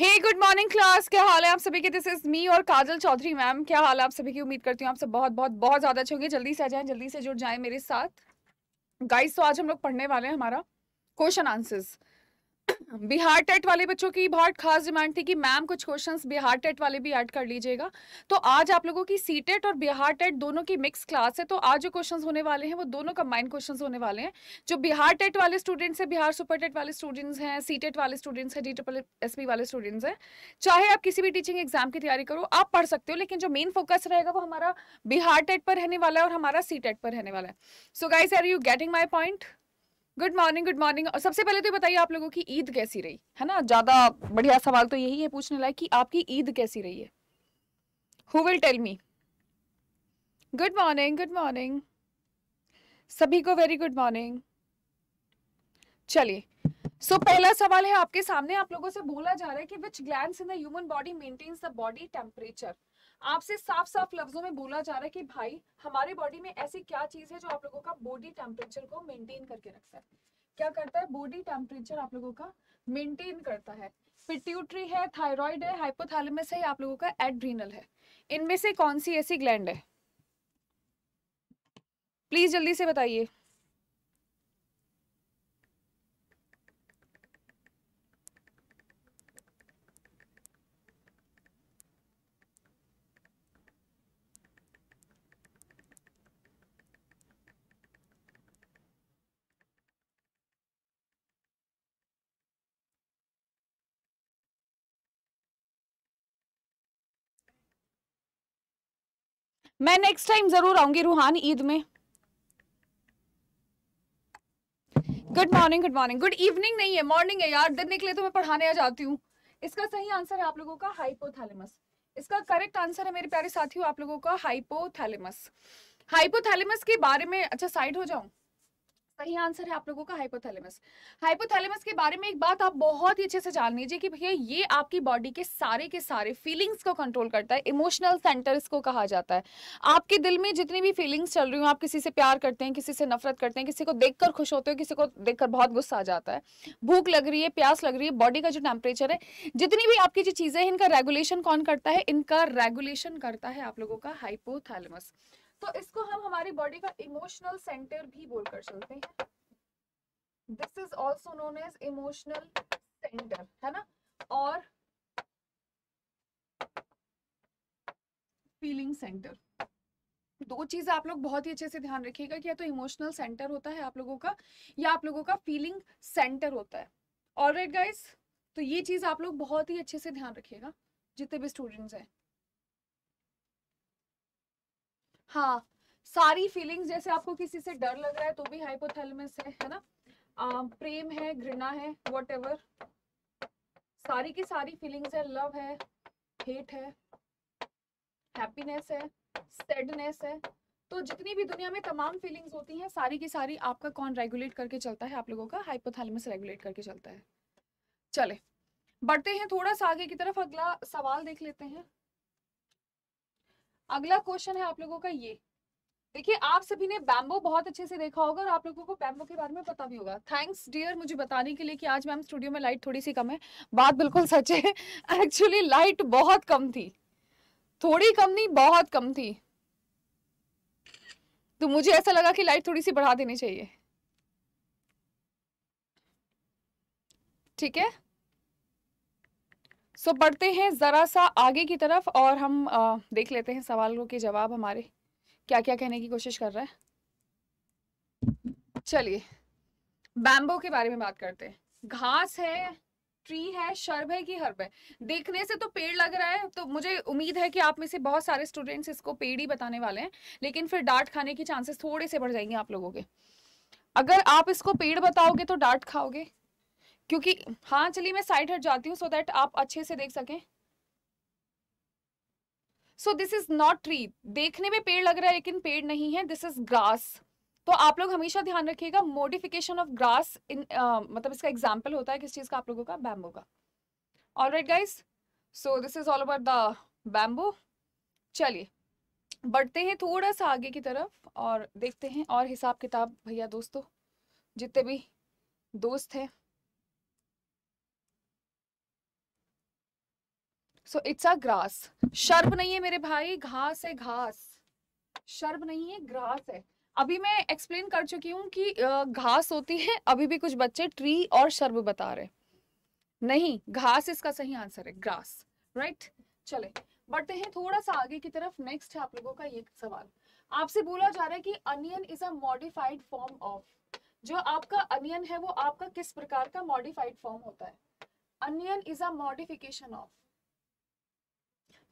हे good morning class क्या हाल है आप सभी के दिस इज मी और काजल चौधरी मैम क्या हाल है आप सभी की उम्मीद करती हूँ आप सब बहुत बहुत बहुत ज़्यादा अच्छे होंगे जल्दी से आ जाएं जल्दी से जुड़ जाएं मेरे साथ गाइस तो आज हम लोग पढ़ने वाले हैं हमारा क्वेश्चन आंसर्स बिहार टेट वाले बच्चों की बहुत खास डिमांड थी कि मैम कुछ क्वेश्चंस बिहार टेट वाले भी ऐड कर लीजिएगा तो आज आप लोगों की सी टेट और बिहार टेट दोनों की मिक्स क्लास है तो आज जो क्वेश्चंस होने वाले हैं वो दोनों कंबाइन क्वेश्चंस होने वाले हैं जो बिहार टेट वाले स्टूडेंट्स हैं बिहार सुपर टेट वाले स्टूडेंट्स हैं सी टेट वाले स्टूडेंट्स हैं डी ट्रिपल एस वाले स्टूडेंट्स हैं चाहे आप किसी भी टीचिंग एग्जाम की तैयारी करो आप पढ़ सकते हो लेकिन जो मेन फोकस रहेगा वो हमारा बिहार टेट पर रहने वाला है और हमारा सी टेट पर रहने वाला है so guys are you getting my point good morning good morning और सबसे पहले तो बताइए आप लोगों की ईद कैसी रही है ना ज़्यादा बढ़िया सवाल तो यही है पूछने लायक कि आपकी ईद कैसी रही है who will tell me good morning good morning सभी को वेरी गुड मॉर्निंग चलिए सो so, पहला सवाल है आपके सामने आप लोगों से बोला जा रहा है कि which gland in the human body maintains the body temperature आपसे साफ साफ लफ्जों में बोला जा रहा है कि भाई हमारे बॉडी में ऐसी क्या चीज है जो आप लोगों का बॉडी टेम्परेचर को मेंटेन करके रखता है क्या करता है बॉडी टेम्परेचर आप लोगों का मेंटेन करता है पिट्यूटरी है थायराइड है हाइपोथैलेमस है आप लोगों का एड्रीनल है इनमें से कौन सी ऐसी ग्लैंड है प्लीज जल्दी से बताइए मैं नेक्स्ट टाइम जरूर आऊंगी रूहान ईद में good morning good morning good evening नहीं है मॉर्निंग है यार दिन निकले तो मैं पढ़ाने आ जाती हूँ इसका सही आंसर है आप लोगों का हाइपोथैलेमस इसका करेक्ट आंसर है मेरे प्यारे साथियों आप लोगों का हाइपोथैलेमस हाइपोथैलेमस के बारे में अच्छा साइड हो जाऊं सही आंसर है आप लोगों का हाइपोथैलेमस हाइपोथैलेमस के बारे में एक बात आप बहुत ही अच्छे से जान लीजिए कि भैया ये आपकी बॉडी के सारे के सारे फीलिंग्स को कंट्रोल करता है इमोशनल सेंटर्स को कहा जाता है आपके दिल में जितनी भी फीलिंग्स चल रही हो आप किसी से प्यार करते हैं किसी से नफरत करते हैं किसी को देखकर खुश होते हो किसी को देखकर बहुत गुस्सा आ जाता है भूख लग रही है प्यास लग रही है बॉडी का जो टेम्परेचर है जितनी भी आपकी जो चीज़ें हैं इनका रेगुलेशन कौन करता है इनका रेगुलेशन करता है आप लोगों का हाइपोथैलेमस तो इसको हम हमारी बॉडी का इमोशनल सेंटर भी बोलकर चलते हैं this is also known as emotional centre है ना और फीलिंग सेंटर दो चीजें आप लोग बहुत ही अच्छे से ध्यान रखिएगा कि या तो इमोशनल सेंटर होता है आप लोगों का या आप लोगों का फीलिंग सेंटर होता है ऑलराइट गाइस right तो ये चीज आप लोग बहुत ही अच्छे से ध्यान रखिएगा जितने भी स्टूडेंट्स हैं हाँ सारी फीलिंग्स जैसे आपको किसी से डर लग रहा है तो भी हाइपोथैलेमस है है ना आ, प्रेम है घृणा है वट सारी की सारी फीलिंग्स है लव है हेट है हैप्पीनेस है सैडनेस है तो जितनी भी दुनिया में तमाम फीलिंग्स होती हैं सारी की सारी आपका कौन रेगुलेट करके चलता है आप लोगों का हाइपोथैलेमस रेगुलेट करके चलता है चले बढ़ते हैं थोड़ा सा आगे की तरफ अगला सवाल देख लेते हैं अगला क्वेश्चन है आप लोगों का ये देखिए आप सभी ने बैम्बो बहुत अच्छे से देखा होगा और आप लोगों को बैम्बो के बारे में पता भी होगा थैंक्स डियर मुझे बताने के लिए कि आज मैम स्टूडियो में लाइट थोड़ी सी कम है बात बिल्कुल सच है एक्चुअली लाइट बहुत कम थी थोड़ी कम नहीं बहुत कम थी तो मुझे ऐसा लगा कि लाइट थोड़ी सी बढ़ा देनी चाहिए ठीक है सो so, बढ़ते हैं ज़रा सा आगे की तरफ और हम आ, देख लेते हैं सवालों के जवाब हमारे क्या क्या कहने की कोशिश कर रहा है चलिए बैम्बो के बारे में बात करते हैं घास है ट्री है शर्ब है कि हर्ब है देखने से तो पेड़ लग रहा है तो मुझे उम्मीद है कि आप में से बहुत सारे स्टूडेंट्स इसको पेड़ ही बताने वाले हैं लेकिन फिर डांट खाने के चांसेस थोड़े से बढ़ जाएंगे आप लोगों के अगर आप इसको पेड़ बताओगे तो डांट खाओगे क्योंकि हाँ चलिए मैं साइड हट जाती हूँ सो दैट आप अच्छे से देख सकें so this is not tree देखने में पेड़ लग रहा है लेकिन पेड़ नहीं है दिस इज ग्रास तो आप लोग हमेशा ध्यान रखिएगा मोडिफिकेशन ऑफ ग्रास इन मतलब इसका एग्जाम्पल होता है किस चीज का आप लोगों का बैम्बो का all right guys so this is all over the bamboo चलिए बढ़ते हैं थोड़ा सा आगे की तरफ और देखते हैं और हिसाब किताब भैया दोस्तों जितने भी दोस्त हैं so it's a grass shrub नहीं है मेरे भाई घास है घास शर्ब नहीं है ग्रास है अभी मैं एक्सप्लेन कर चुकी हूँ कि घास होती है अभी भी कुछ बच्चे ट्री और शर्ब बता रहे नहीं घास इसका सही आंसर है ग्रास राइट चले बढ़ते हैं थोड़ा सा आगे की तरफ नेक्स्ट है आप लोगों का ये सवाल आपसे बोला जा रहा है कि onion is a modified form of जो आपका अनियन है वो आपका किस प्रकार का मॉडिफाइड फॉर्म होता है onion is a modification of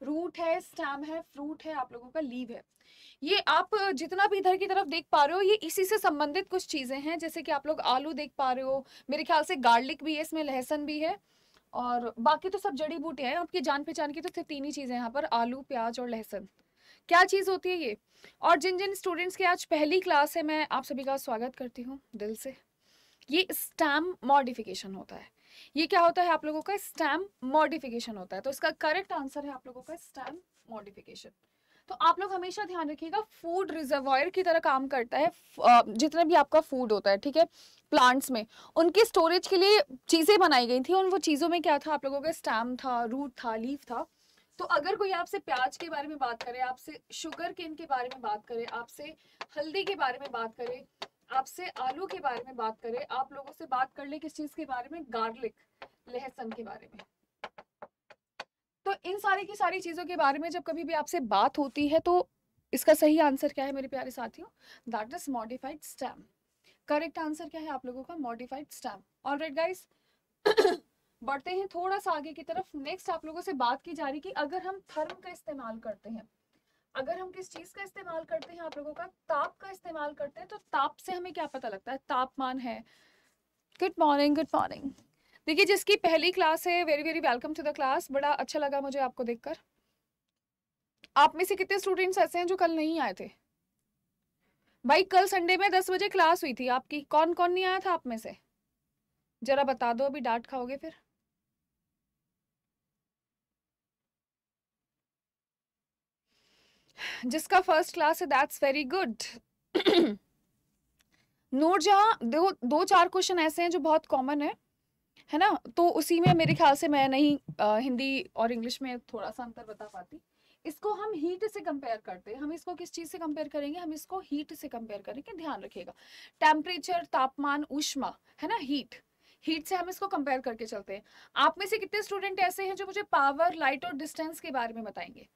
root है स्टैम है फ्रूट है आप लोगों का लीव है ये आप जितना भी इधर की तरफ देख पा रहे हो ये इसी से संबंधित कुछ चीज़ें हैं जैसे कि आप लोग आलू देख पा रहे हो मेरे ख्याल से गार्लिक भी है इसमें लहसुन भी है और बाकी तो सब जड़ी बूटियाँ हैं आपकी जान पहचान की तो सिर्फ तीन ही चीज़ें यहाँ पर आलू प्याज और लहसुन क्या चीज़ होती है ये और जिन जिन स्टूडेंट्स की आज पहली क्लास है मैं आप सभी का स्वागत करती हूँ दिल से ये स्टैम मॉडिफिकेशन होता है ये क्या होता है आप लोगों का स्टैम मॉडिफिकेशन होता है तो इसका करेक्ट आंसर है आप लोगों का स्टैम मॉडिफिकेशन तो आप लोग हमेशा ध्यान रखिएगा फूड रिजर्वायर की तरह काम करता है जितना भी आपका फूड होता है ठीक है प्लांट्स में उनकी स्टोरेज के लिए चीज़ें बनाई गई थी और वो चीज़ों में क्या था आप लोगों का स्टैम था रूट था लीफ था तो अगर कोई आपसे प्याज के बारे में बात करे आपसे शुगर केन के बारे में बात करे आपसे हल्दी के बारे में बात करे आपसे आलू के बारे में बात करें आप लोगों से बात कर ले किस चीज के बारे में गार्लिक लहसन के बारे में तो इन सारी की सारी चीजों के बारे में जब कभी भी आपसे बात होती है तो इसका सही आंसर क्या है मेरे प्यारे साथियों that is modified stamp correct answer क्या है आप लोगों का modified stamp all right guys बढ़ते हैं थोड़ा सा आगे की तरफ नेक्स्ट आप लोगों से बात की जा रही कि अगर हम थर्म का इस्तेमाल करते हैं अगर हम किस चीज़ का इस्तेमाल करते हैं आप लोगों का ताप का इस्तेमाल करते हैं तो ताप से हमें क्या पता लगता है तापमान है गुड मॉर्निंग गुड मॉर्निंग देखिए जिसकी पहली क्लास है very very welcome to the class बड़ा अच्छा लगा मुझे आपको देखकर आप में से कितने स्टूडेंट्स ऐसे हैं जो कल नहीं आए थे भाई कल संडे में दस बजे क्लास हुई थी आपकी कौन कौन नहीं आया था आप में से ज़रा बता दो अभी डांट खाओगे फिर जिसका फर्स्ट क्लास है दैट्स वेरी गुड नोरजहाँ दो दो चार क्वेश्चन ऐसे हैं जो बहुत कॉमन है है ना तो उसी में मेरे ख्याल से मैं नहीं आ, हिंदी और इंग्लिश में थोड़ा सा अंतर बता पाती इसको हम हीट से कंपेयर करते हैं हम इसको किस चीज़ से कंपेयर करेंगे हम इसको हीट से कंपेयर करेंगे ध्यान रखिएगा टेम्परेचर तापमान उष्मा है ना हीट हीट से हम इसको कंपेयर करके चलते हैं आप में से कितने स्टूडेंट ऐसे हैं जो मुझे पावर लाइट और डिस्टेंस के बारे में बताएंगे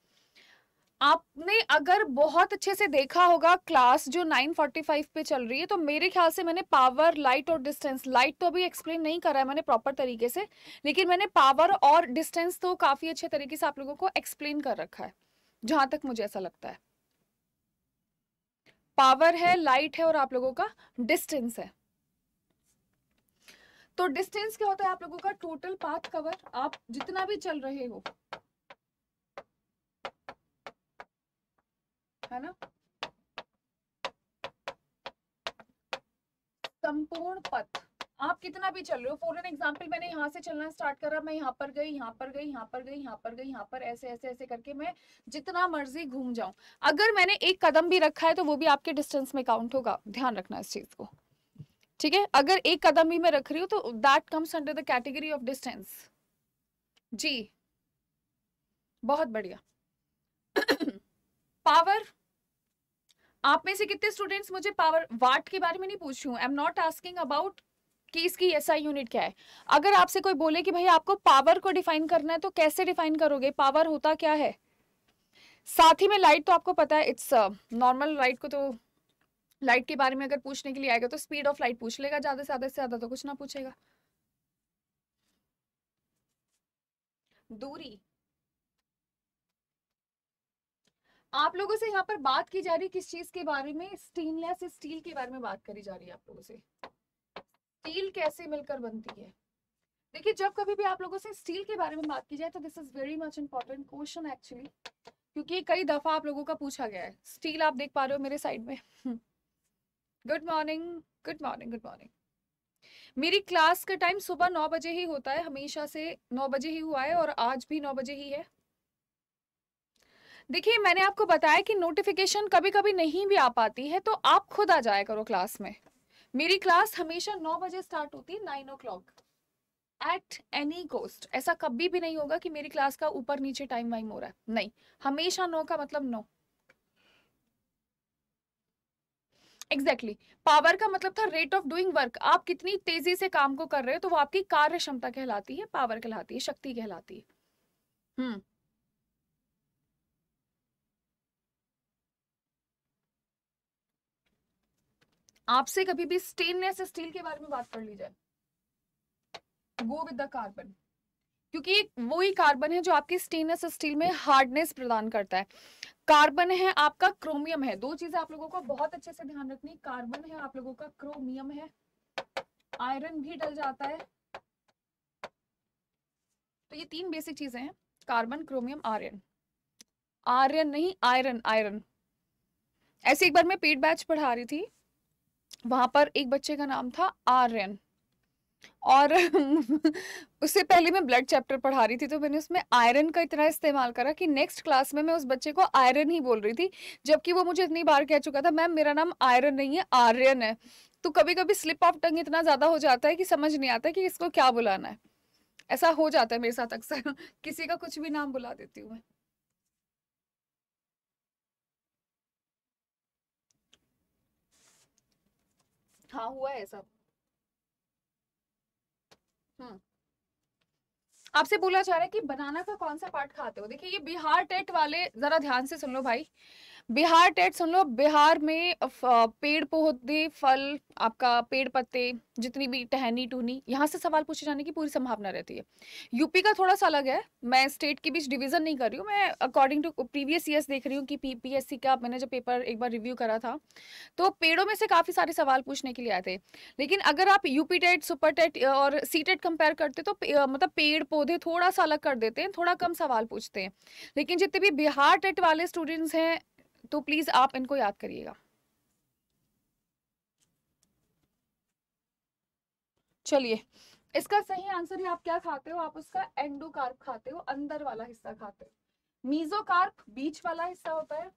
आपने अगर बहुत अच्छे से देखा होगा क्लास जो 945 पे चल रही है तो मेरे ख्याल से मैंने पावर लाइट और डिस्टेंस लाइट तो अभी एक्सप्लेन नहीं करा है मैंने प्रॉपर तरीके से लेकिन मैंने पावर और डिस्टेंस तो काफ़ी अच्छे तरीके से आप लोगों को एक्सप्लेन कर रखा है जहां तक मुझे ऐसा लगता है पावर है लाइट है और आप लोगों का डिस्टेंस है तो डिस्टेंस क्या होता है आप लोगों का टोटल पाथ कवर आप जितना भी चल रहे हो है ना संपूर्ण पथ आप कितना भी चल रहे हो फॉर एन एग्जाम्पल मैंने यहाँ से चलना स्टार्ट करा मैं यहाँ पर गई यहाँ पर गई यहाँ पर गई यहाँ पर गई यहाँ पर ऐसे ऐसे ऐसे करके मैं जितना मर्जी घूम जाऊं अगर मैंने एक कदम भी रखा है तो वो भी आपके डिस्टेंस में काउंट होगा ध्यान रखना इस चीज को ठीक है अगर एक कदम भी मैं रख रही हूँ तो that comes under the category of distance जी बहुत बढ़िया पावर आप में से कितने स्टूडेंट्स मुझे पावर वाट के बारे में नहीं पूछ रही I am not asking about कि इसकी एस आई यूनिट क्या है अगर आपसे कोई बोले कि भाई आपको पावर को डिफाइन करना है तो कैसे डिफाइन करोगे पावर होता क्या है साथ ही में लाइट तो आपको पता है इट्स नॉर्मल लाइट को तो लाइट के बारे में अगर पूछने के लिए आएगा तो स्पीड ऑफ लाइट पूछ लेगा ज़्यादा से ज़्यादा से ज़्यादा तो कुछ ना पूछेगा दूरी आप लोगों से यहाँ पर बात की जा रही है किस चीज के बारे में स्टेनलेस स्टील के बारे में बात करी जा रही है आप लोगों से स्टील कैसे मिलकर बनती है देखिए जब कभी भी आप लोगों से स्टील के बारे में बात की जाए तो this is very much important question actually क्योंकि कई दफा आप लोगों का पूछा गया है स्टील आप देख पा रहे हो मेरे साइड में good morning good morning good morning मेरी क्लास का टाइम सुबह नौ बजे ही होता है हमेशा से नौ बजे ही हुआ है और आज भी नौ बजे ही है देखिए मैंने आपको बताया कि नोटिफिकेशन कभी कभी नहीं भी आ पाती है तो आप खुद आ जाया करो क्लास में मेरी क्लास हमेशा नौ बजे स्टार्ट होती है nine o'clock at any cost ऐसा कभी भी नहीं होगा कि मेरी क्लास का ऊपर नीचे टाइम वाइम हो रहा है नहीं हमेशा नौ का मतलब नौ एग्जैक्टली exactly. पावर का मतलब था रेट ऑफ डूइंग वर्क आप कितनी तेजी से काम को कर रहे हो तो वो आपकी कार्य क्षमता कहलाती है पावर कहलाती है शक्ति कहलाती है हम्म hmm. आपसे कभी भी स्टेनलेस स्टील के बारे में बात कर ली जाए गो विद द कार्बन क्योंकि वो ही कार्बन है जो आपकी स्टेनलेस स्टील में हार्डनेस प्रदान करता है कार्बन है आपका क्रोमियम है दो चीजें आप लोगों को बहुत अच्छे से ध्यान रखनी कार्बन है आप लोगों का क्रोमियम है आयरन भी डल जाता है तो ये तीन बेसिक चीजें हैं कार्बन क्रोमियम आर्यन आर्यन नहीं आयरन आयरन ऐसे एक बार मैं पेट बैच पढ़ा रही थी वहां पर एक बच्चे का नाम था आर्यन और उससे पहले मैं ब्लड चैप्टर पढ़ा रही थी तो मैंने उसमें आयरन का इतना इस्तेमाल करा कि नेक्स्ट क्लास में मैं उस बच्चे को आयरन ही बोल रही थी जबकि वो मुझे इतनी बार कह चुका था मैम मेरा नाम आयरन नहीं है आर्यन है तो कभी कभी स्लिप ऑफ टंग इतना ज़्यादा हो जाता है कि समझ नहीं आता कि इसको क्या बुलाना है ऐसा हो जाता है मेरे साथ अक्सर किसी का कुछ भी नाम बुला देती हूँ मैं था हुआ है सब हम्म आपसे बोला जा रहा है कि बनाना का कौन सा पार्ट खाते हो देखिए ये बिहार टेट वाले जरा ध्यान से सुन लो भाई बिहार टेट सुन लो बिहार में पेड़ पौधे फल आपका पेड़ पत्ते जितनी भी टहनी टूनी यहाँ से सवाल पूछे जाने की पूरी संभावना रहती है यूपी का थोड़ा सा अलग है मैं स्टेट के बीच डिवीजन नहीं कर रही हूँ मैं अकॉर्डिंग टू प्रीवियस ईयर्स देख रही हूँ कि पीपीएससी का मैंने जब पेपर एक बार रिव्यू करा था तो पेड़ों में से काफ़ी सारे सवाल पूछने के लिए आए थे लेकिन अगर आप यूपी टेट सुपर टेट और सी टेट कंपेयर करते तो मतलब पेड़ पौधे थोड़ा सा अलग कर देते हैं थोड़ा कम सवाल पूछते हैं लेकिन जितने भी बिहार टेट वाले स्टूडेंट्स हैं तो प्लीज़ आप इनको याद करिएगा चलिए इसका सही आंसर है आप क्या खाते हो आप उसका एंडोकार्प खाते हो अंदर वाला हिस्सा खाते हो मीजोकार्प बीच वाला हिस्सा होता है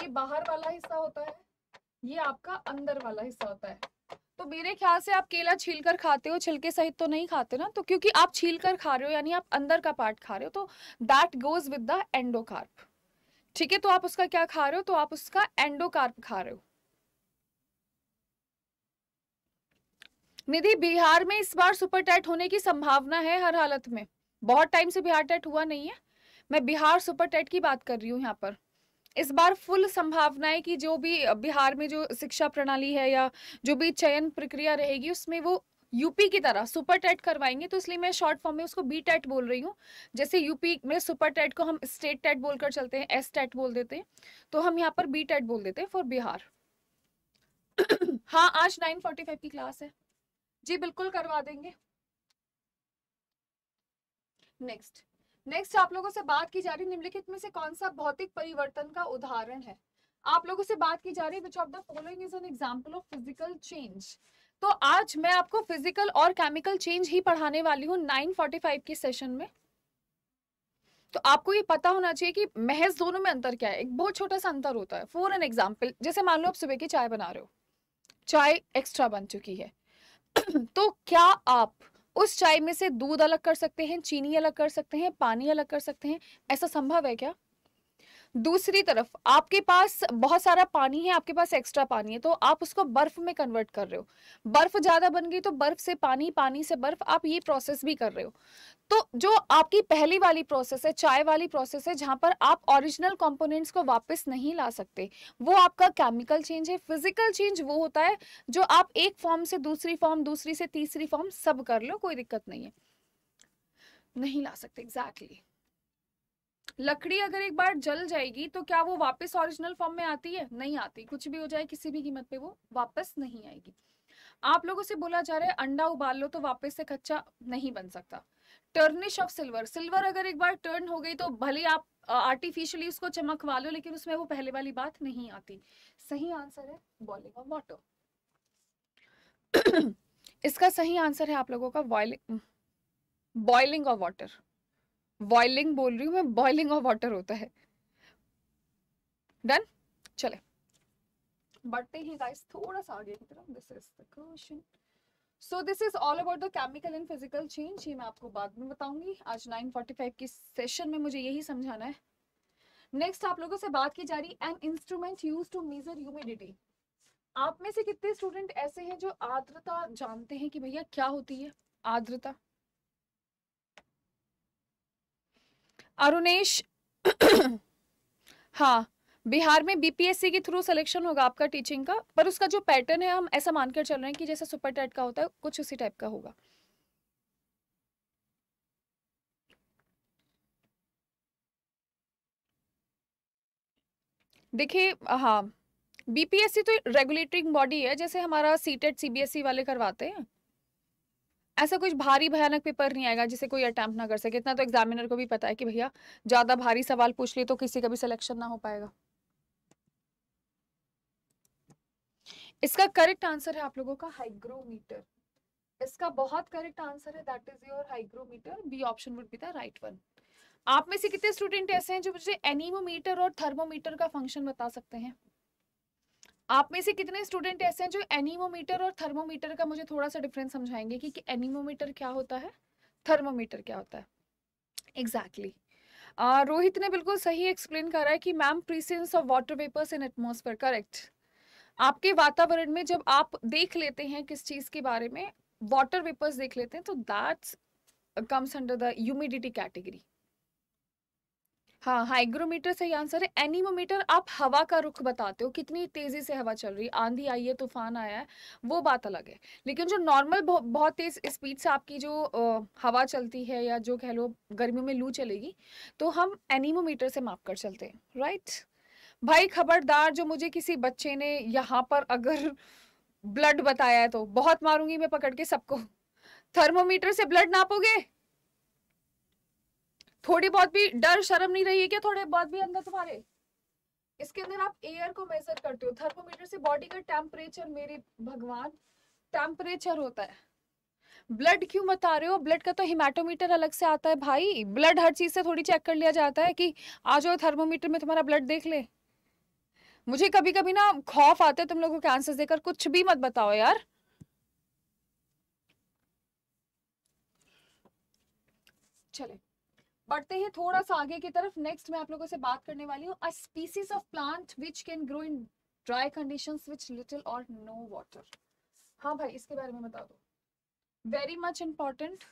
ये बाहर वाला हिस्सा होता है ये आपका अंदर वाला हिस्सा होता है तो मेरे ख्याल से आप केला छील कर खाते हो छिलके सहित तो नहीं खाते ना तो क्योंकि आप छील कर खा रहे हो यानी आप अंदर का पार्ट खा रहे हो तो that goes with the endocarp ठीक है तो आप उसका क्या खा रहे हो तो आप उसका एंडोकार्प खा रहे हो निधि बिहार में इस बार सुपर टेट होने की संभावना है हर हालत में बहुत टाइम से बिहार टेट हुआ नहीं है मैं बिहार सुपर टेट की बात कर रही हूँ यहाँ पर इस बार फुल संभावना है कि जो भी बिहार में जो शिक्षा प्रणाली है या जो भी चयन प्रक्रिया रहेगी उसमें वो यूपी की तरह सुपर टेट करवाएंगे तो इसलिए मैं शॉर्ट फॉर्म में उसको बी टेट बोल रही हूँ जैसे यूपी में सुपर टेट को हम स्टेट टेट बोलकर चलते हैं एस टेट बोल देते हैं तो हम यहाँ पर बी टेट बोल देते हैं फॉर बिहार हाँ आज नाइन फोर्टी फाइव की क्लास है जी बिल्कुल करवा देंगे नेक्स्ट नेक्स्ट आप लोगों से बात की जा रही निम्नलिखित में से कौन सा भौतिक परिवर्तन का उदाहरण है आप लोगों से बात की जा रही है which of the following is an example of physical change तो आज मैं आपको फिजिकल और केमिकल चेंज ही पढ़ाने वाली हूँ 9:45 के सेशन में तो आपको ये पता होना चाहिए कि महज दोनों में अंतर क्या है एक बहुत छोटा सा अंतर होता है फॉर एन एग्जाम्पल जैसे मान लो आप सुबह की चाय बना रहे हो चाय एक्स्ट्रा बन चुकी है तो क्या आप उस चाय में से दूध अलग कर सकते हैं चीनी अलग कर सकते हैं पानी अलग कर सकते हैं ऐसा संभव है क्या दूसरी तरफ आपके पास बहुत सारा पानी है आपके पास एक्स्ट्रा पानी है तो आप उसको बर्फ में कन्वर्ट कर रहे हो बर्फ ज़्यादा बन गई तो बर्फ से पानी पानी से बर्फ आप ये प्रोसेस भी कर रहे हो तो जो आपकी पहली वाली प्रोसेस है चाय वाली प्रोसेस है जहाँ पर आप ओरिजिनल कंपोनेंट्स को वापस नहीं ला सकते वो आपका केमिकल चेंज है फिजिकल चेंज वो होता है जो आप एक फॉर्म से दूसरी फॉर्म दूसरी से तीसरी फॉर्म सब कर लो कोई दिक्कत नहीं है नहीं ला सकते एग्जैक्टली exactly. लकड़ी अगर एक बार जल जाएगी तो क्या वो वापस ओरिजिनल फॉर्म में आती है नहीं आती कुछ भी हो जाए किसी भी कीमत पे वो वापस नहीं आएगी आप लोगों से बोला जा रहा है अंडा उबाल लो तो वापस से कच्चा नहीं बन सकता टर्निश ऑफ सिल्वर सिल्वर अगर एक बार टर्न हो गई तो भले आप आर्टिफिशियली उसको चमकवा लो लेकिन उसमें वो पहले वाली बात नहीं आती सही आंसर है बॉइलिंग ऑफ वाटर इसका सही आंसर है आप लोगों का boiling boiling of water boiling बोल रही हूँ मैं बॉइलिंग ऑफ वाटर होता है डन चले बढ़ते हैं गाइस थोड़ा सा आगे की तरफ this is the question so this is all about the chemical and physical change ये मैं आपको बाद में बताऊंगी आज 9:45 की सेशन में मुझे यही समझाना है नेक्स्ट आप लोगों से बात की जा रही an instrument use to measure humidity आप में से कितने स्टूडेंट ऐसे हैं जो आर्द्रता जानते हैं कि भैया क्या होती है आर्द्रता अरुणेश हाँ बिहार में बीपीएससी के थ्रू सिलेक्शन होगा आपका टीचिंग का पर उसका जो पैटर्न है हम ऐसा मानकर चल रहे हैं कि जैसा सुपर टेट का होता है कुछ उसी टाइप का होगा देखिए हाँ बीपीएससी तो रेगुलेटरी बॉडी है जैसे हमारा सीटेट सीबीएसई e वाले करवाते हैं ऐसा कुछ भारी भयानक पेपर नहीं आएगा जिसे कोई अटैम्प्ट ना कर सके इतना तो एग्जामिनर को भी पता है कि भैया ज़्यादा भारी सवाल पूछ ले तो किसी का भी सिलेक्शन ना हो पाएगा इसका करेक्ट आंसर है आप लोगों का हाइग्रोमीटर इसका बहुत करेक्ट आंसर है that is your hygrometer B option would be the right one आप में से कितने स्टूडेंट ऐसे हैं जो मुझे एनीमोमीटर और थर्मोमीटर का फंक्शन बता सकते हैं आप में से कितने स्टूडेंट ऐसे हैं जो एनीमोमीटर और थर्मोमीटर का मुझे थोड़ा सा डिफरेंस समझाएंगे कि, कि एनीमोमीटर क्या होता है थर्मोमीटर क्या होता है एग्जैक्टली exactly. uh, रोहित ने बिल्कुल सही एक्सप्लेन करा है कि ma'am presence of water vapours in atmosphere correct आपके वातावरण में जब आप देख लेते हैं किस चीज़ के बारे में वाटर वेपर्स देख लेते हैं तो that's comes under the humidity category हाँ हाइग्रोमीटर सही आंसर है एनीमोमीटर आप हवा का रुख बताते हो कितनी तेजी से हवा चल रही आंधी आई है तूफान आया है वो बात अलग है लेकिन जो नॉर्मल बहुत तेज स्पीड से आपकी जो हवा चलती है या जो कह लो गर्मियों में लू चलेगी तो हम एनीमोमीटर से माप कर चलते हैं राइट भाई खबरदार जो मुझे किसी बच्चे ने यहाँ पर अगर ब्लड बताया है तो बहुत मारूंगी मैं पकड़ के सबको थर्मोमीटर से ब्लड नापोगे थोड़ी बहुत भी डर शर्म नहीं रही है क्या थोड़े बहुत भी अंदर तुम्हारे इसके अंदर आप एयर को मेजर करते हो थर्मोमीटर से बॉडी का टेम्परेचर मेरे भगवान टेम्परेचर होता है ब्लड क्यों बता रहे हो ब्लड का तो हिमाटोमीटर अलग से आता है भाई ब्लड हर चीज से थोड़ी चेक कर लिया जाता है कि आ जाओ थर्मोमीटर में तुम्हारा ब्लड देख ले मुझे कभी कभी ना खौफ आता है तुम लोगों के आंसर देकर कुछ भी मत बताओ यार चले बढ़ते हैं थोड़ा सा आगे की तरफ नेक्स्ट मैं आप लोगों से बात करने वाली हूँ a species of plant which can grow in dry condition which little और नो वॉटर हाँ भाई इसके बारे में बता दो वेरी मच इम्पॉर्टेंट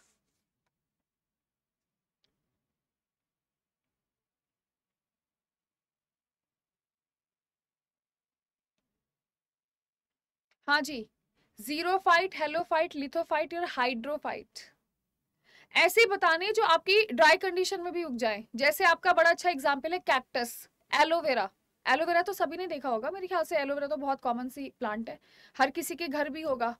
हाँ जी जीरो हेलो हेलोफाइट लिथोफाइट और हाइड्रोफाइट ऐसे बताने जो आपकी ड्राई कंडीशन में भी उग जाए जैसे आपका बड़ा अच्छा एग्जाम्पल है कैक्टस एलोवेरा एलोवेरा तो सभी ने देखा होगा मेरे ख्याल से एलोवेरा तो बहुत कॉमन सी प्लांट है हर किसी के घर भी होगा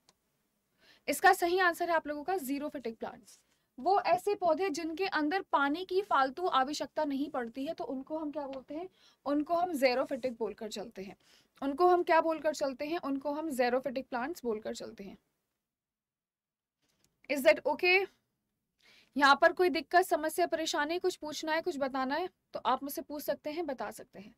इसका सही आंसर है आप लोगों का जीरो फिटिक प्लांट्स वो ऐसे पौधे जिनके अंदर पानी की फालतू आवश्यकता नहीं पड़ती है तो उनको हम क्या बोलते हैं उनको हम जेरोफिटिक बोलकर चलते हैं उनको हम क्या बोलकर चलते हैं उनको हम जेरोफिटिक प्लांट्स बोलकर चलते हैं इज दैट ओके यहाँ पर कोई दिक्कत समस्या परेशानी कुछ पूछना है कुछ बताना है तो आप मुझसे पूछ सकते हैं बता सकते हैं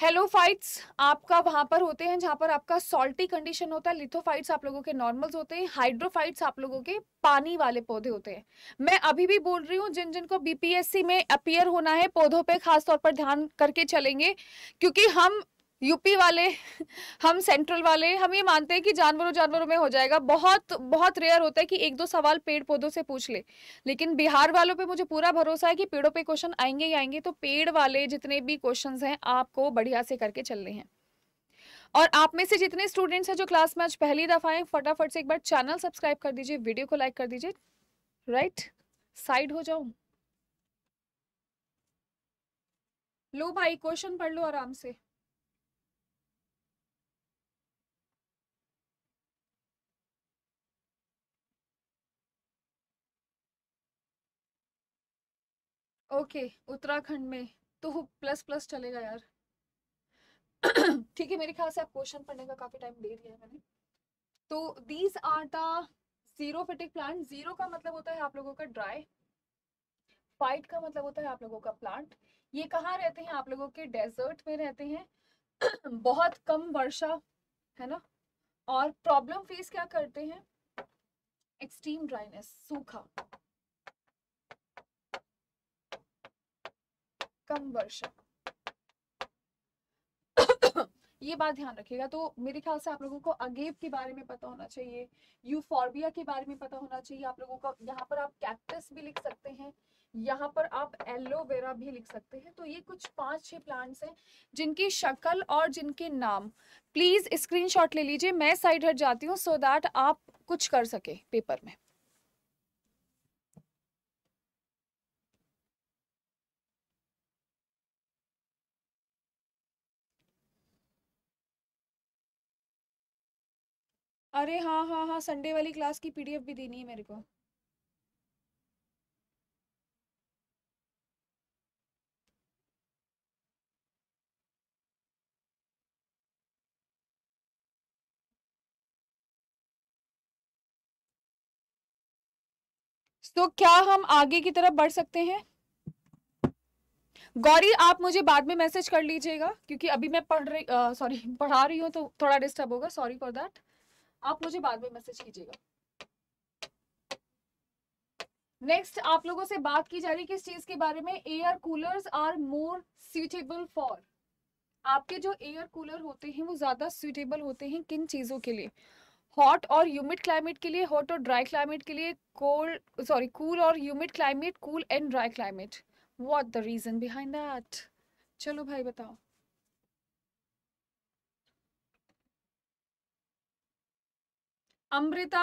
हेलो फाइट्स आपका वहाँ पर होते हैं जहाँ पर आपका सॉल्टी कंडीशन होता है लिथोफाइट्स आप लोगों के नॉर्मल्स होते हैं हाइड्रोफाइट्स आप लोगों के पानी वाले पौधे होते हैं मैं अभी भी बोल रही हूँ जिन जिनको बीपीएससी में अपियर होना है पौधों पे खास तौर पर ध्यान करके चलेंगे क्योंकि हम यूपी वाले हम सेंट्रल वाले हम ये मानते हैं कि जानवरों जानवरों में हो जाएगा बहुत बहुत रेयर होता है कि एक दो सवाल पेड़ पौधों से पूछ ले लेकिन बिहार वालों पे मुझे पूरा भरोसा है कि पेड़ों पे क्वेश्चन आएंगे ही आएंगे तो पेड़ वाले जितने भी क्वेश्चन हैं आपको बढ़िया से करके चलने हैं और आप में से जितने स्टूडेंट्स हैं जो क्लास में आज पहली दफ़ा आए फटाफट से एक बार चैनल सब्सक्राइब कर दीजिए वीडियो को लाइक कर दीजिए राइट साइड हो जाऊं लो भाई क्वेश्चन पढ़ लो आराम से ओके उत्तराखंड में तो प्लस प्लस चलेगा यार ठीक है मेरे ख्याल से आप क्वेश्चन पढ़ने का काफी टाइम दे दिया मैंने तो these are the plant xero का मतलब होता है आप लोगों का ड्राई फाइट का मतलब होता है आप लोगों का प्लांट ये कहाँ रहते हैं आप लोगों के डेजर्ट में रहते हैं बहुत कम वर्षा है ना और प्रॉब्लम फेस क्या करते हैं एक्सट्रीम ड्राइनेस सूखा कम वर्षा ये बात ध्यान रखिएगा तो मेरे ख्याल से आप लोगों को अगेब के बारे में पता होना चाहिए यूफॉर्बिया के बारे में पता होना चाहिए आप लोगों को यहाँ पर आप कैक्टस भी लिख सकते हैं यहाँ पर आप एलोवेरा भी लिख सकते हैं तो ये कुछ पांच छह प्लांट्स हैं जिनकी शक्ल और जिनके नाम प्लीज स्क्रीनशॉट ले लीजिए मैं साइड हट जाती हूँ सो दैट आप कुछ कर सके पेपर में अरे हाँ हाँ हाँ संडे वाली क्लास की पीडीएफ भी देनी है मेरे को तो क्या हम आगे की तरफ बढ़ सकते हैं गौरी आप मुझे बाद में मैसेज कर लीजिएगा क्योंकि अभी मैं पढ़ रही सॉरी पढ़ा रही हूँ तो थोड़ा डिस्टर्ब होगा सॉरी फॉर दैट आप मुझे बाद में मैसेज कीजिएगा नेक्स्ट आप लोगों से बात की जा रही है किस चीज के बारे में air coolers are more suitable for आपके जो एयर कूलर होते हैं वो ज्यादा सुटेबल होते हैं किन चीजों के लिए हॉट और ह्यूमिड क्लाइमेट के लिए हॉट और ड्राई क्लाइमेट के लिए कोल्ड सॉरी कूल और humid climate cool and dry climate what the reason behind that चलो भाई बताओ Amrita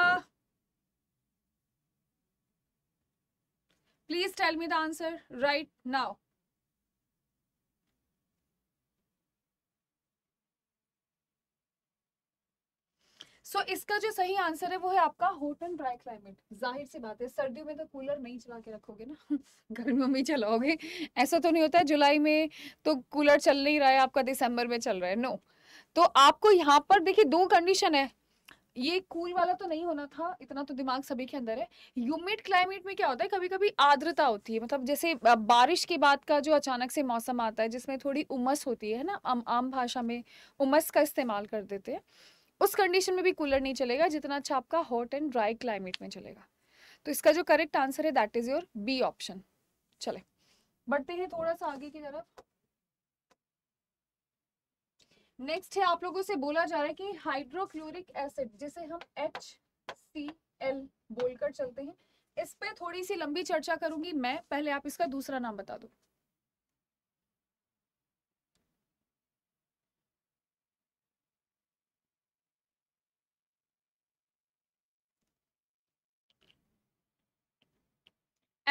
please tell me the answer right now so इसका जो सही आंसर है वो है आपका हॉट एंड ड्राई क्लाइमेट जाहिर सी बात है सर्दियों में तो कूलर नहीं चला के रखोगे ना गर्मियों में चलाओगे ऐसा तो नहीं होता है जुलाई में तो कूलर चल नहीं रहा है आपका दिसंबर में चल रहा है नो no. तो आपको यहाँ पर देखिए दो कंडीशन है ये कूल वाला तो नहीं होना था इतना तो दिमाग सभी के अंदर है ह्यूमिड क्लाइमेट में क्या होता है कभी कभी आर्द्रता होती है मतलब जैसे बारिश के बाद का जो अचानक से मौसम आता है जिसमें थोड़ी उमस होती है ना आम आम भाषा में उमस का इस्तेमाल कर देते हैं उस कंडीशन में भी कूलर नहीं चलेगा जितना अच्छा आपका हॉट एंड ड्राई क्लाइमेट में चलेगा तो इसका जो करेक्ट आंसर है that is your B option चले बढ़ते हैं थोड़ा सा आगे की तरफ नेक्स्ट है आप लोगों से बोला जा रहा है कि हाइड्रोक्लोरिक एसिड जिसे हम एच सी एल बोलकर चलते हैं इस पे थोड़ी सी लंबी चर्चा करूंगी मैं पहले आप इसका दूसरा नाम बता दो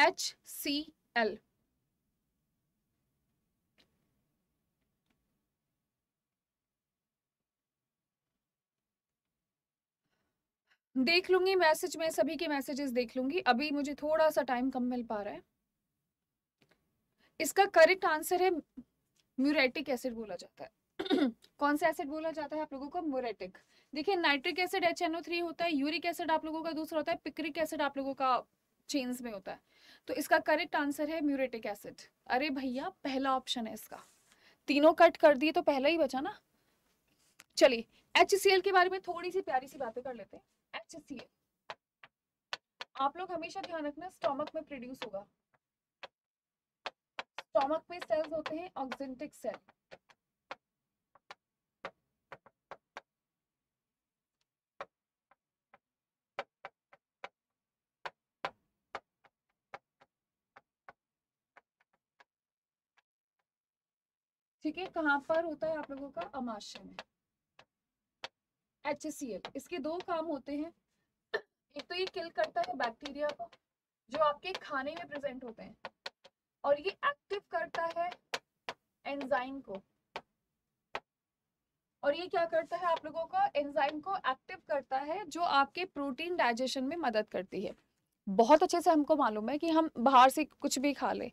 एच सी एल देख लूंगी मैसेज में सभी के मैसेजेस देख लूंगी अभी मुझे थोड़ा सा टाइम कम मिल पा रहा है इसका करेक्ट आंसर है म्यूरेटिक एसिड बोला जाता है कौन सा एसिड बोला जाता है आप लोगों को म्यूरेटिक देखिए नाइट्रिक एसिड एच होता है यूरिक एसिड आप लोगों का दूसरा होता है पिक्रिक एसिड आप लोगों का चेन्स में होता है तो इसका करेक्ट आंसर है म्यूरेटिक एसिड अरे भैया पहला ऑप्शन है इसका तीनों कट कर दिए तो पहला ही बचा ना चलिए एच के बारे में थोड़ी सी प्यारी सी बातें कर लेते हैं HCl. आप लोग हमेशा ध्यान रखना स्टोमक में प्रोड्यूस होगा स्टोमक में सेल्स होते हैं ऑक्सेंटिक सेल ठीक है कहां पर होता है आप लोगों का अमाशय में एच इसके दो काम होते हैं एक तो ये किल करता है बैक्टीरिया को जो आपके खाने में प्रेजेंट होते हैं और ये एक्टिव करता है एंजाइम को और ये क्या करता है आप लोगों का एंजाइम को एक्टिव करता है जो आपके प्रोटीन डाइजेशन में मदद करती है बहुत अच्छे से हमको मालूम है कि हम बाहर से कुछ भी खा लें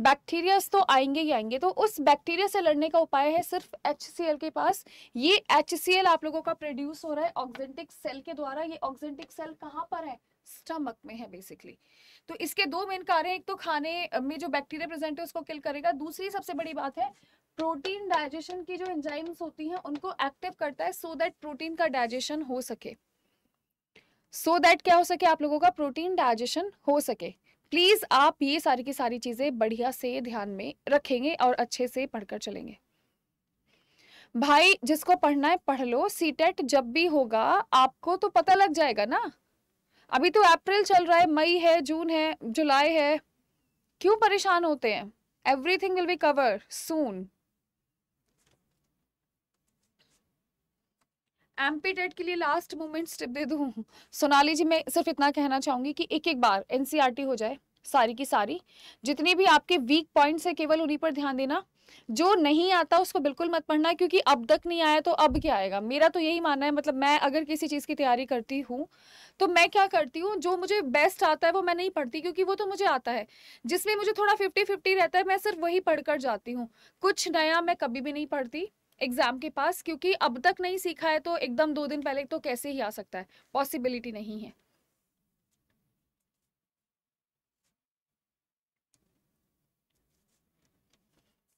बैक्टीरियाज तो आएंगे ही आएंगे तो उस बैक्टीरिया से लड़ने का उपाय है सिर्फ एच के पास ये एच आप लोगों का प्रोड्यूस हो रहा है ऑक्जेंटिक सेल के द्वारा ये ऑक्जेंटिक सेल कहाँ पर है स्टमक में है बेसिकली तो इसके दो मेन कार्य एक तो खाने में जो बैक्टीरिया प्रेजेंट है उसको किल करेगा दूसरी सबसे बड़ी बात है प्रोटीन डाइजेशन की जो एंजाइम्स होती हैं उनको एक्टिव करता है सो so दैट प्रोटीन का डाइजेशन हो सके सो so दैट क्या हो सके आप लोगों का प्रोटीन डाइजेशन हो सके प्लीज़ आप ये सारी की सारी चीज़ें बढ़िया से ध्यान में रखेंगे और अच्छे से पढ़कर चलेंगे भाई जिसको पढ़ना है पढ़ लो सी टेट e जब भी होगा आपको तो पता लग जाएगा ना अभी तो अप्रैल चल रहा है मई है जून है जुलाई है क्यों परेशान होते हैं everything will be cover soon एम्पीटेट के लिए लास्ट मोमेंट टिप दे दूँ सोनाली जी मैं सिर्फ इतना कहना चाहूँगी कि एक एक बार एनसीईआरटी e हो जाए सारी की सारी जितनी भी आपके वीक पॉइंट्स है केवल उन्हीं पर ध्यान देना जो नहीं आता उसको बिल्कुल मत पढ़ना क्योंकि अब तक नहीं आया तो अब क्या आएगा मेरा तो यही मानना है मतलब मैं अगर किसी चीज़ की तैयारी करती हूँ तो मैं क्या करती हूँ जो मुझे बेस्ट आता है वो मैं नहीं पढ़ती क्योंकि वो तो मुझे आता है जिसमें मुझे थोड़ा फिफ्टी फिफ्टी रहता है मैं सिर्फ वही पढ़ कर जाती हूँ कुछ नया मैं कभी भी नहीं पढ़ती एग्जाम के पास क्योंकि अब तक नहीं सीखा है तो एकदम दो दिन पहले तो कैसे ही आ सकता है पॉसिबिलिटी नहीं है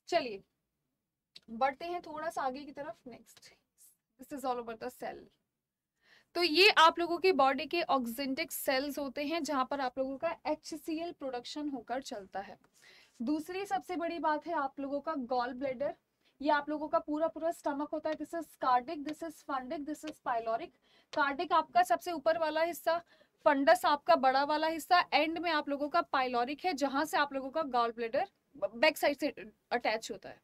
चलिए बढ़ते हैं थोड़ा सा आगे की तरफ next this is all over the cell तो ये आप लोगों के बॉडी के ऑक्जेंटिक सेल्स होते हैं जहां पर आप लोगों का एच प्रोडक्शन होकर चलता है दूसरी सबसे बड़ी बात है आप लोगों का गॉल ब्लेडर ये आप लोगों का पूरा पूरा स्टमक होता है this is cardiac this is fundic this is pyloric cardiac आपका सबसे ऊपर वाला हिस्सा फंडस आपका बड़ा वाला हिस्सा एंड में आप लोगों का पाइलोरिक है जहां से आप लोगों का गॉल ब्लेडर बैक साइड से अटैच होता है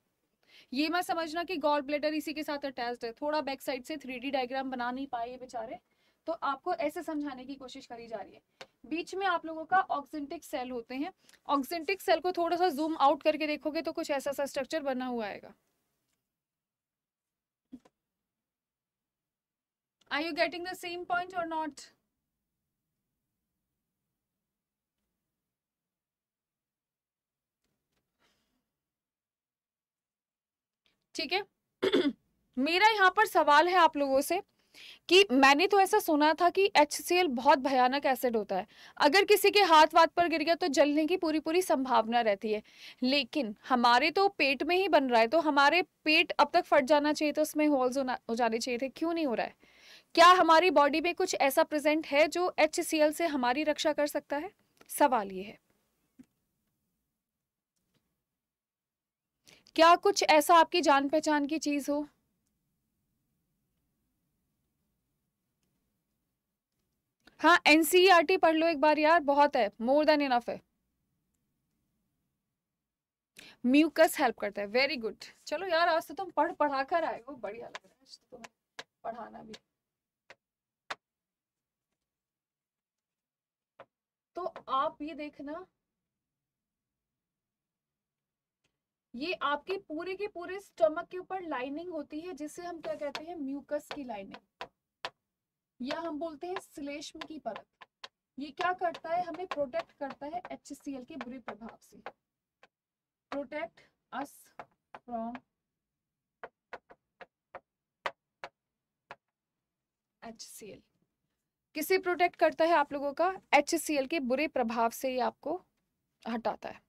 ये मैं समझना कि गॉल ब्लेडर इसी के साथ अटैच है थोड़ा बैक साइड से थ्री डायग्राम बना नहीं पाए बेचारे तो आपको ऐसे समझाने की कोशिश करी जा रही है बीच में आप लोगों का ऑक्सेंटिक सेल होते हैं ऑक्सेंटिक सेल को थोड़ा सा जूम आउट करके देखोगे तो कुछ ऐसा सा स्ट्रक्चर बना हुआ आएगा Are you getting the same point or not? ठीक है मेरा यहाँ पर सवाल है आप लोगों से कि मैंने तो ऐसा सुना था कि एच बहुत भयानक एसिड होता है अगर किसी के हाथ वाथ पर गिर गया तो जलने की पूरी पूरी संभावना रहती है लेकिन हमारे तो पेट में ही बन रहा है तो हमारे पेट अब तक फट जाना चाहिए तो उसमें होल्स हो जाने चाहिए थे क्यों नहीं हो रहा है क्या हमारी बॉडी में कुछ ऐसा प्रेजेंट है जो एच से हमारी रक्षा कर सकता है सवाल ये है क्या कुछ ऐसा आपकी जान पहचान की चीज हो हाँ एनसीईआरटी e पढ़ लो एक बार यार बहुत है मोर देन इनफ है म्यूकस हेल्प करता है वेरी गुड चलो यार आज तो तुम पढ़ पढ़ा कर आए हो बढ़िया लग रहा है तो पढ़ाना भी तो आप ये देखना ये आपके पूरे के पूरे स्टमक के ऊपर लाइनिंग होती है जिसे हम क्या कहते हैं म्यूकस की लाइनिंग या हम बोलते हैं श्लेष्म की परत ये क्या करता है हमें प्रोटेक्ट करता है एच के बुरे प्रभाव से protect us from H C L किसे प्रोटेक्ट करता है आप लोगों का एच के बुरे प्रभाव से ये आपको हटाता है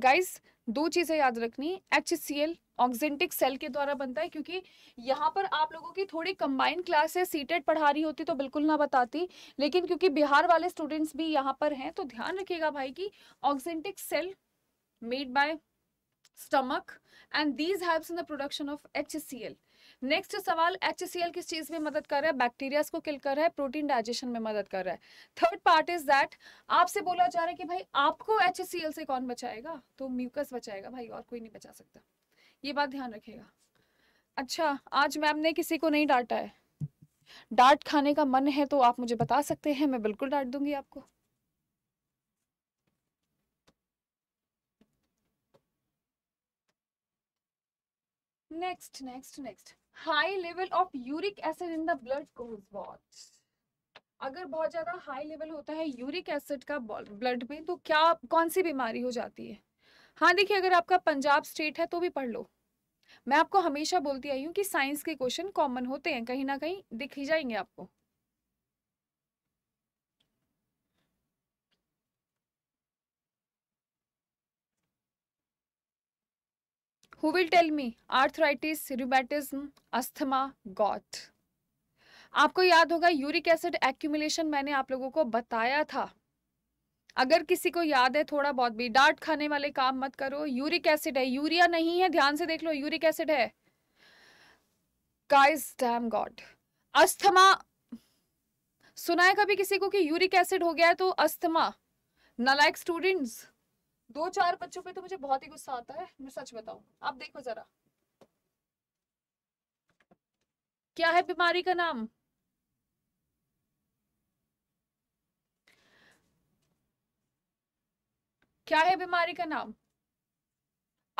गाइस दो चीजें याद रखनी H C L oxyntic cell के द्वारा बनता है क्योंकि यहाँ पर आप लोगों की थोड़ी कंबाइंड क्लासेस सीटेड पढ़ा रही होती तो बिल्कुल ना बताती लेकिन क्योंकि बिहार वाले स्टूडेंट्स भी यहाँ पर हैं तो ध्यान रखिएगा भाई कि oxyntic cell made by stomach and these है production of H C L next सवाल एच किस चीज़ में मदद कर रहा है बैक्टीरियाज को किल कर रहा है प्रोटीन डाइजेशन में मदद कर रहा है थर्ड पार्ट इज दैट आपसे बोला जा रहा है कि भाई आपको एच से कौन बचाएगा तो म्यूकस बचाएगा भाई और कोई नहीं बचा सकता ये बात ध्यान रखेगा अच्छा आज मैम ने किसी को नहीं डांटा है डांट खाने का मन है तो आप मुझे बता सकते हैं मैं बिल्कुल डांट दूंगी आपको next next next high level of uric acid in the blood cause what अगर बहुत ज्यादा हाई लेवल होता है यूरिक एसिड का ब्लड में तो क्या कौन सी बीमारी हो जाती है हाँ देखिए अगर आपका पंजाब स्टेट है तो भी पढ़ लो मैं आपको हमेशा बोलती आई हूँ कि साइंस के क्वेश्चन कॉमन होते हैं कहीं ना कहीं दिख ही जाएंगे आपको Who will tell me arthritis, rheumatism, asthma, gout? आपको याद होगा यूरिक एसिड एक्यूमुलेशन मैंने आप लोगों को बताया था अगर किसी को याद है थोड़ा बहुत भी डांट खाने वाले काम मत करो यूरिक एसिड है यूरिया नहीं है ध्यान से देख लो यूरिक एसिड है गाइस डैम गॉड अस्थमा सुना है कभी किसी को कि यूरिक एसिड हो गया है तो अस्थमा नलायक स्टूडेंट्स दो चार बच्चों पे तो मुझे बहुत ही गुस्सा आता है मैं सच बताऊ आप देखो जरा क्या है बीमारी का नाम क्या है बीमारी का नाम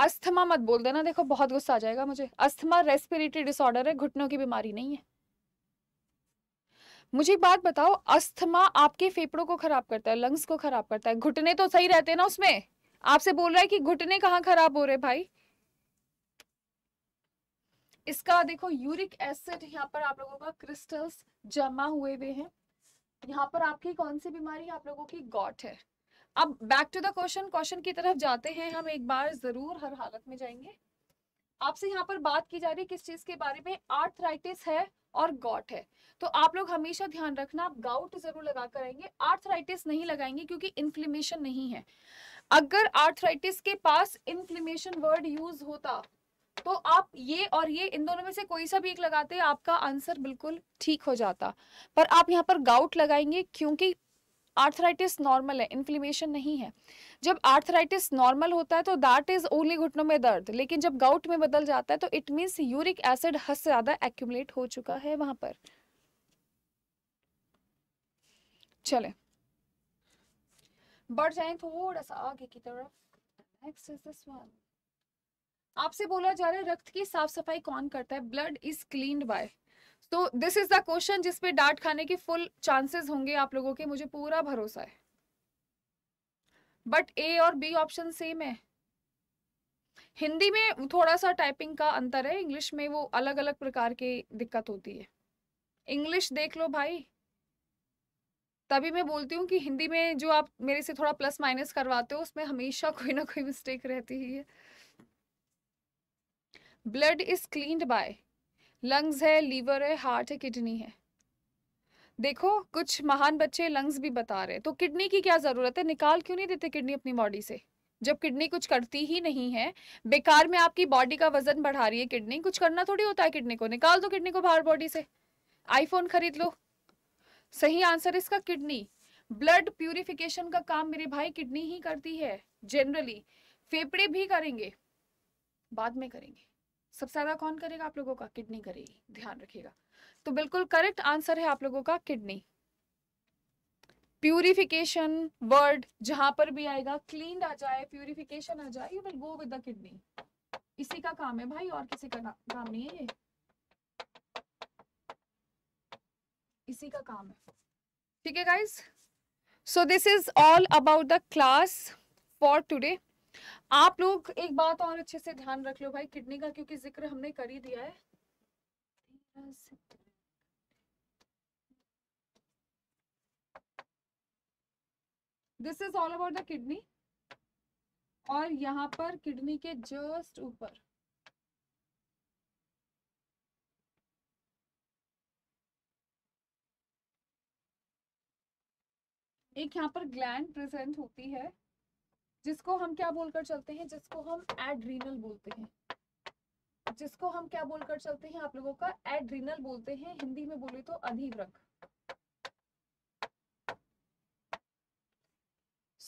अस्थमा मत बोल देना देखो बहुत गुस्सा आ जाएगा मुझे अस्थमा रेस्पिरेटरी डिसऑर्डर है घुटनों की बीमारी नहीं है मुझे एक बात बताओ अस्थमा आपके फेफड़ों को खराब करता है लंग्स को खराब करता है घुटने तो सही रहते हैं ना उसमें आपसे बोल रहा है कि घुटने कहाँ खराब हो रहे भाई इसका देखो यूरिक एसिड यहाँ पर आप लोगों का क्रिस्टल्स जमा हुए हुए हैं यहाँ पर आपकी कौन सी बीमारी आप लोगों की गॉट है अब back to the question question की तरफ जाते हैं हम एक बार जरूर हर हालत में जाएंगे आपसे यहाँ पर बात की जा रही है किस चीज के बारे में आर्थराइटिस है और गॉट है तो आप लोग हमेशा ध्यान रखना आप गाउट जरूर लगा कर आएंगे आर्थराइटिस नहीं लगाएंगे क्योंकि इन्फ्लेमेशन नहीं है अगर आर्थराइटिस के पास इंफ्लेमेशन वर्ड यूज होता तो आप ये और ये इन दोनों में से कोई सा भी एक लगाते आपका आंसर बिल्कुल ठीक हो जाता पर आप यहाँ पर गाउट लगाएंगे क्योंकि आर्थराइटिस नॉर्मल है इन्फ्लेमेशन नहीं है जब आर्थराइटिस नॉर्मल होता है तो दैट इज ओनली घुटनों में दर्द लेकिन जब गाउट में बदल जाता है तो इट मीन्स यूरिक एसिड हद से ज़्यादा एक्यूमुलेट हो चुका है वहां पर चले बढ़ जाए थोड़ा सा आगे की तरफ नेक्स्ट इज दिस वन आपसे बोला जा रहा है रक्त की साफ सफाई कौन करता है ब्लड इज क्लीन बाय तो दिस इज द क्वेश्चन जिसपे डांट खाने के फुल चांसेस होंगे आप लोगों के मुझे पूरा भरोसा है बट ए और बी ऑप्शन सेम है हिंदी में थोड़ा सा टाइपिंग का अंतर है इंग्लिश में वो अलग अलग प्रकार की दिक्कत होती है इंग्लिश देख लो भाई तभी मैं बोलती हूँ कि हिंदी में जो आप मेरे से थोड़ा प्लस माइनस करवाते हो उसमें हमेशा कोई ना कोई मिस्टेक रहती ही है blood is clean by lungs है लीवर है हार्ट है किडनी है देखो कुछ महान बच्चे लंग्स भी बता रहे तो किडनी की क्या ज़रूरत है निकाल क्यों नहीं देते किडनी अपनी बॉडी से जब किडनी कुछ करती ही नहीं है बेकार में आपकी बॉडी का वजन बढ़ा रही है किडनी कुछ करना थोड़ी होता है किडनी को निकाल दो किडनी को बाहर बॉडी से आईफोन खरीद लो सही आंसर इसका किडनी ब्लड प्यूरिफिकेशन का काम मेरे भाई किडनी ही करती है जनरली फेफड़े भी करेंगे बाद में करेंगे सबसे ज्यादा कौन करेगा आप लोगों का किडनी करेगी ध्यान रखिएगा तो बिल्कुल करेक्ट आंसर है आप लोगों का किडनी प्यूरिफिकेशन वर्ड जहां पर भी आएगा क्लीन आ जाए प्यूरिफिकेशन आ जाए you will go with the kidney इसी का काम है भाई और किसी का काम नहीं है ये इसी का काम है ठीक है guys so this is all about the class for today आप लोग एक बात और अच्छे से ध्यान रख लो भाई किडनी का क्योंकि जिक्र हमने कर ही दिया है this is all about the kidney और यहाँ पर किडनी के जस्ट ऊपर एक यहाँ पर ग्लैंड प्रेजेंट होती है जिसको हम क्या बोलकर चलते हैं जिसको हम एड्रीनल बोलते हैं जिसको हम क्या बोलकर चलते हैं आप लोगों का एड्रीनल बोलते हैं हिंदी में बोले तो अधिवृक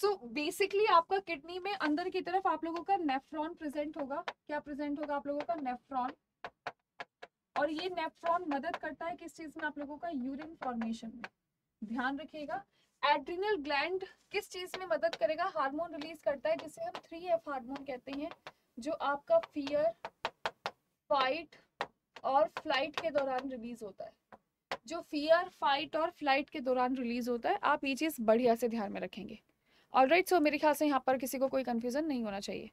सो so, बेसिकली आपका किडनी में अंदर की तरफ आप लोगों का नेफ्रॉन प्रेजेंट होगा क्या प्रेजेंट होगा आप लोगों का नेफ्रॉन और ये नेफ्रॉन मदद करता है किस चीज में आप लोगों का यूरिन फॉर्मेशन में ध्यान रखिएगा एड्रिनल ग्लैंड किस चीज में मदद करेगा हार्मोन रिलीज करता है जिसे हम थ्री एफ हार्मोन कहते हैं जो आपका फियर फाइट और फ्लाइट के दौरान रिलीज होता है जो फियर फाइट और फ्लाइट के दौरान रिलीज होता है आप ये चीज़ बढ़िया से ध्यान में रखेंगे ऑल राइट सो मेरे ख्याल से यहाँ पर किसी को कोई कंफ्यूजन नहीं होना चाहिए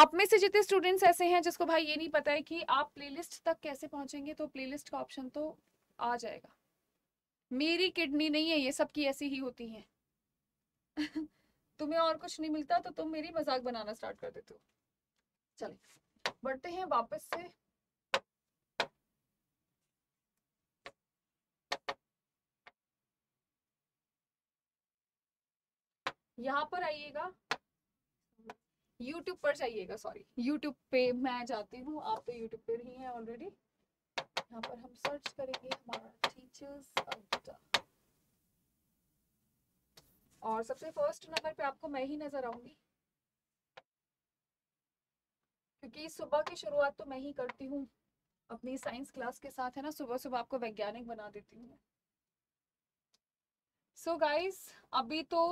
आप में से जितने स्टूडेंट्स ऐसे हैं जिसको भाई ये नहीं पता है कि आप प्लेलिस्ट तक कैसे पहुंचेंगे तो प्लेलिस्ट का ऑप्शन तो आ जाएगा मेरी किडनी नहीं है ये सबकी ऐसी ही होती है तुम्हें और कुछ नहीं मिलता तो तुम मेरी मजाक बनाना स्टार्ट कर देते हो चले बढ़ते हैं वापस से यहाँ पर आइएगा YouTube पर जाइएगा सॉरी YouTube पे मैं जाती हूँ आप तो YouTube पे ही हैं ऑलरेडी यहाँ पर हम सर्च करेंगे हमारा टीचर्स अड्डा और सबसे फर्स्ट नंबर पे आपको मैं ही नजर आऊंगी क्योंकि सुबह की शुरुआत तो मैं ही करती हूँ अपनी साइंस क्लास के साथ है ना सुबह सुबह आपको वैज्ञानिक बना देती हूँ सो गाइस अभी तो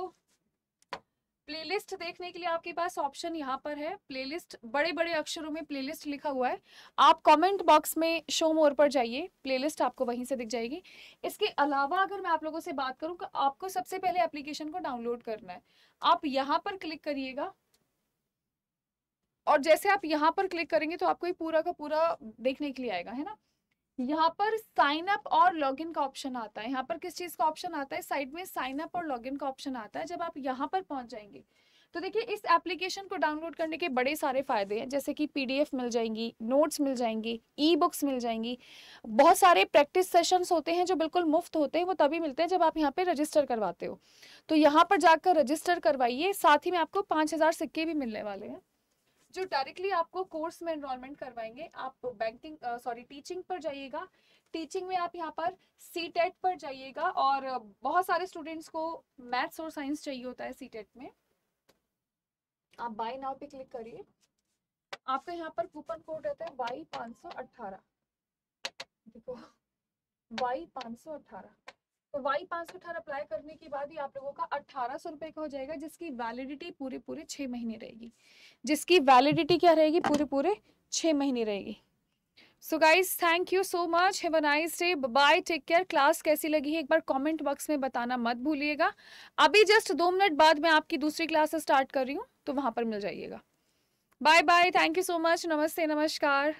प्लेलिस्ट देखने के लिए आपके पास ऑप्शन यहाँ पर है प्लेलिस्ट बड़े बड़े अक्षरों में प्लेलिस्ट लिखा हुआ है आप कमेंट बॉक्स में शो मोर पर जाइए प्लेलिस्ट आपको वहीं से दिख जाएगी इसके अलावा अगर मैं आप लोगों से बात करूँ तो आपको सबसे पहले एप्लीकेशन को डाउनलोड करना है आप यहाँ पर क्लिक करिएगा और जैसे आप यहाँ पर क्लिक करेंगे तो आपको ये पूरा का पूरा देखने के लिए आएगा है ना यहाँ पर साइन अप और लॉगिन का ऑप्शन आता है यहाँ पर किस चीज़ का ऑप्शन आता है साइड में साइन अप और लॉगिन का ऑप्शन आता है जब आप यहाँ पर पहुंच जाएंगे तो देखिए इस एप्लीकेशन को डाउनलोड करने के बड़े सारे फ़ायदे हैं जैसे कि पीडीएफ मिल जाएंगी नोट्स मिल जाएंगी ई बुक्स मिल जाएंगी बहुत सारे प्रैक्टिस सेशंस होते हैं जो बिल्कुल मुफ्त होते हैं वो तभी मिलते हैं जब आप यहाँ पे रजिस्टर करवाते हो तो यहाँ पर जाकर रजिस्टर करवाइए साथ ही में आपको पाँच हज़ार सिक्के भी मिलने वाले हैं जो डायरेक्टली आपको कोर्स में एनरोलमेंट करवाएंगे आप बैंकिंग सॉरी टीचिंग पर जाइएगा टीचिंग में आप यहाँ पर सी टेट e पर जाइएगा और बहुत सारे स्टूडेंट्स को मैथ्स और साइंस चाहिए होता है सी टेट e में आप बाई नाव पे क्लिक करिए आपका यहाँ पर कूपन कोड रहता है बाई पाँच सौ अट्ठारह देखो बाई पाँच सौ अट्ठारह तो वाई पाँच सौ अठारह अप्लाई करने के बाद ही आप लोगों का अट्ठारह सौ रुपये का हो जाएगा जिसकी वैलिडिटी पूरे पूरे छः महीने रहेगी जिसकी वैलिडिटी क्या रहेगी पूरे पूरे छः महीने रहेगी so guys thank you so much have a nice day bye take care class कैसी लगी है एक बार कमेंट बॉक्स में बताना मत भूलिएगा अभी जस्ट दो मिनट बाद मैं आपकी दूसरी क्लास स्टार्ट कर रही हूँ तो वहाँ पर मिल जाइएगा bye bye thank you so much नमस्ते नमस्कार